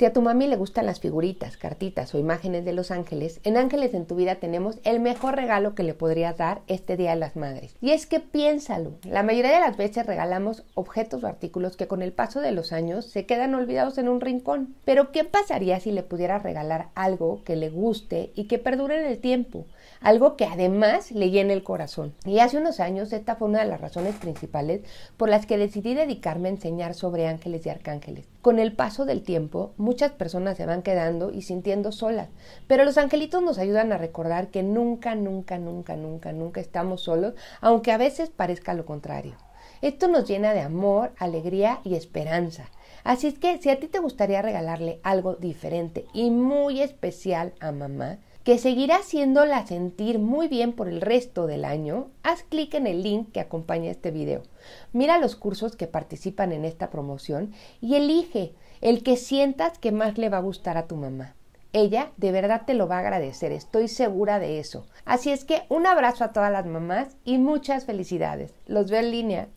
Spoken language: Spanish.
Si a tu mami le gustan las figuritas, cartitas o imágenes de los ángeles, en Ángeles en tu vida tenemos el mejor regalo que le podrías dar este Día de las Madres. Y es que piénsalo, la mayoría de las veces regalamos objetos o artículos que con el paso de los años se quedan olvidados en un rincón. Pero ¿qué pasaría si le pudieras regalar algo que le guste y que perdure en el tiempo? Algo que además le llene el corazón. Y hace unos años esta fue una de las razones principales por las que decidí dedicarme a enseñar sobre ángeles y arcángeles. Con el paso del tiempo, muchas personas se van quedando y sintiendo solas. Pero los angelitos nos ayudan a recordar que nunca, nunca, nunca, nunca, nunca estamos solos, aunque a veces parezca lo contrario. Esto nos llena de amor, alegría y esperanza. Así es que si a ti te gustaría regalarle algo diferente y muy especial a mamá, que seguirá haciéndola sentir muy bien por el resto del año, haz clic en el link que acompaña este video. Mira los cursos que participan en esta promoción y elige el que sientas que más le va a gustar a tu mamá. Ella de verdad te lo va a agradecer, estoy segura de eso. Así es que un abrazo a todas las mamás y muchas felicidades. Los veo en línea.